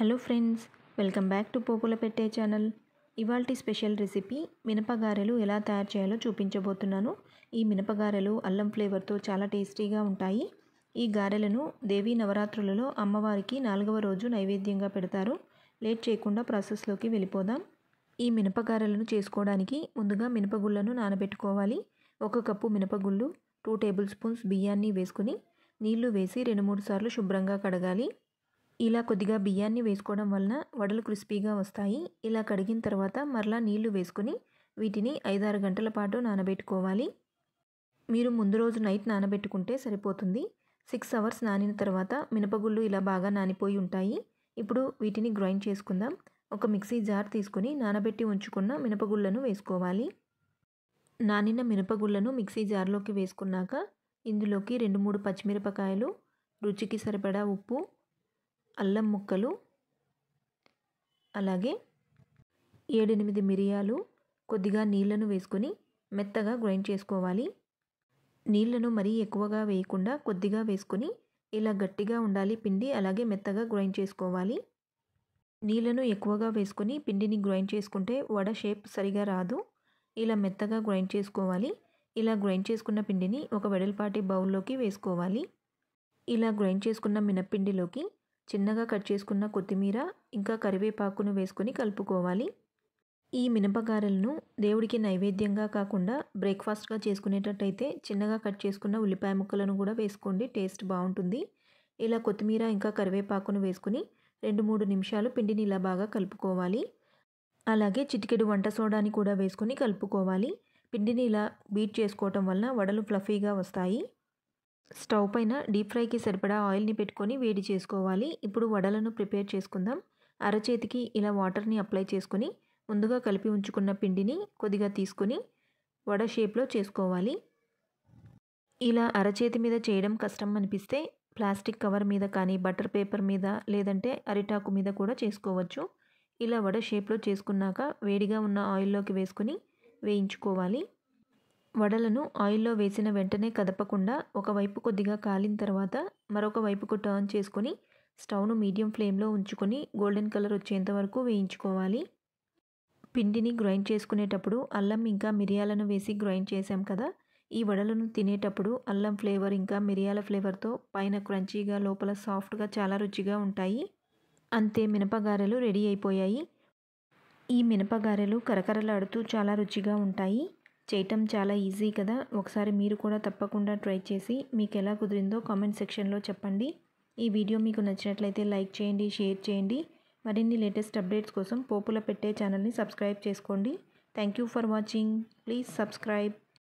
hello friends welcome back to పోపుల పెట్టే channel ఇవాల్టి స్పెషల్ రెసిపీ మినపగారెలు ఎలా తయారు చేయాలో చూపించబోతున్నాను ఈ మినపగారెలు అల్లం ఫ్లేవర్తో చాలా టేస్టీగా ఉంటాయి ఈ గారెలను దేవీ నవరాత్రులలో అమ్మవారికి నాలుగవ రోజు నైవేద్యంగా పెడతారు లేట్ చేయకుండా ప్రాసెస్లోకి వెళ్ళిపోదాం ఈ మినపగారెలను చేసుకోవడానికి ముందుగా మినపగుళ్ళను నానబెట్టుకోవాలి ఒక కప్పు మినపగుళ్ళు టూ టేబుల్ స్పూన్స్ బియ్యాన్ని వేసుకుని నీళ్లు వేసి రెండు మూడు సార్లు శుభ్రంగా కడగాలి ఇలా కొద్దిగా బియ్యాన్ని వేసుకోవడం వలన వడలు క్రిస్పీగా వస్తాయి ఇలా కడిగిన తర్వాత మరలా నీళ్లు వేసుకుని వీటిని ఐదారు గంటల పాటు నానబెట్టుకోవాలి మీరు ముందు రోజు నైట్ నానబెట్టుకుంటే సరిపోతుంది సిక్స్ అవర్స్ నానిన తర్వాత మినపగుళ్ళు ఇలా బాగా నానిపోయి ఉంటాయి ఇప్పుడు వీటిని గ్రైండ్ చేసుకుందాం ఒక మిక్సీ జార్ తీసుకుని నానబెట్టి ఉంచుకున్న మినపగుళ్ళను వేసుకోవాలి నానిన మినపగుళ్ళను మిక్సీ జార్లోకి వేసుకున్నాక ఇందులోకి రెండు మూడు పచ్చిమిరపకాయలు రుచికి సరిపడా ఉప్పు అల్లం ముక్కలు అలాగే ఏడెనిమిది మిరియాలు కొద్దిగా నీళ్లను వేసుకొని మెత్తగా గ్రైండ్ చేసుకోవాలి నీళ్లను మరీ ఎక్కువగా వేయకుండా కొద్దిగా వేసుకొని ఇలా గట్టిగా ఉండాలి పిండి అలాగే మెత్తగా గ్రైండ్ చేసుకోవాలి నీళ్లను ఎక్కువగా వేసుకొని పిండిని గ్రైండ్ చేసుకుంటే వడ షేప్ సరిగా రాదు ఇలా మెత్తగా గ్రైండ్ చేసుకోవాలి ఇలా గ్రైండ్ చేసుకున్న పిండిని ఒక వెడల్పాటి బౌల్లోకి వేసుకోవాలి ఇలా గ్రైండ్ చేసుకున్న మినప్పిండిలోకి చిన్నగా కట్ చేసుకున్న కొత్తిమీర ఇంకా కరివేపాకును వేసుకొని కలుపుకోవాలి ఈ మినపగారెలను దేవుడికి నైవేద్యంగా కాకుండా బ్రేక్ఫాస్ట్గా చేసుకునేటట్టయితే చిన్నగా కట్ చేసుకున్న ఉల్లిపాయ ముక్కలను కూడా వేసుకోండి టేస్ట్ బాగుంటుంది ఇలా కొత్తిమీర ఇంకా కరివేపాకును వేసుకుని రెండు మూడు నిమిషాలు పిండిని ఇలా బాగా కలుపుకోవాలి అలాగే చిటికెడు వంట సోడాని కూడా వేసుకొని కలుపుకోవాలి పిండిని ఇలా బీట్ చేసుకోవటం వలన వడలు ఫ్లఫీగా వస్తాయి స్టవ్ పైన డీప్ ఫ్రైకి సరిపడా ఆయిల్ని పెట్టుకొని వేడి చేసుకోవాలి ఇప్పుడు వడలను ప్రిపేర్ చేసుకుందాం అరచేతికి ఇలా వాటర్ని అప్లై చేసుకుని ముందుగా కలిపి ఉంచుకున్న పిండిని కొద్దిగా తీసుకొని వడ షేప్లో చేసుకోవాలి ఇలా అరచేతి మీద చేయడం కష్టం అనిపిస్తే ప్లాస్టిక్ కవర్ మీద కానీ బటర్ పేపర్ మీద లేదంటే అరిటాకు మీద కూడా చేసుకోవచ్చు ఇలా వడ షేప్లో చేసుకున్నాక వేడిగా ఉన్న ఆయిల్లోకి వేసుకుని వేయించుకోవాలి వడలను ఆయిల్లో వేసిన వెంటనే కదపకుండా ఒకవైపు కొద్దిగా కాలిన తర్వాత మరొక వైపుకు టర్న్ చేసుకొని స్టవ్ను మీడియం ఫ్లేమ్లో ఉంచుకొని గోల్డెన్ కలర్ వచ్చేంత వరకు వేయించుకోవాలి పిండిని గ్రైండ్ చేసుకునేటప్పుడు అల్లం ఇంకా మిరియాలను వేసి గ్రైండ్ చేసాం కదా ఈ వడలను తినేటప్పుడు అల్లం ఫ్లేవర్ ఇంకా మిరియాల ఫ్లేవర్తో పైన క్రంచీగా లోపల సాఫ్ట్గా చాలా రుచిగా ఉంటాయి అంతే మినపగారెలు రెడీ అయిపోయాయి ఈ మినపగారెలు కరకరలాడుతూ చాలా రుచిగా ఉంటాయి చేయటం చాలా ఈజీ కదా ఒకసారి మీరు కూడా తప్పకుండా ట్రై చేసి మీకు ఎలా కుదిరిందో కామెంట్ సెక్షన్లో చెప్పండి ఈ వీడియో మీకు నచ్చినట్లయితే లైక్ చేయండి షేర్ చేయండి మరిన్ని లేటెస్ట్ అప్డేట్స్ కోసం పోపుల పెట్టే ఛానల్ని సబ్స్క్రైబ్ చేసుకోండి thank you for watching please subscribe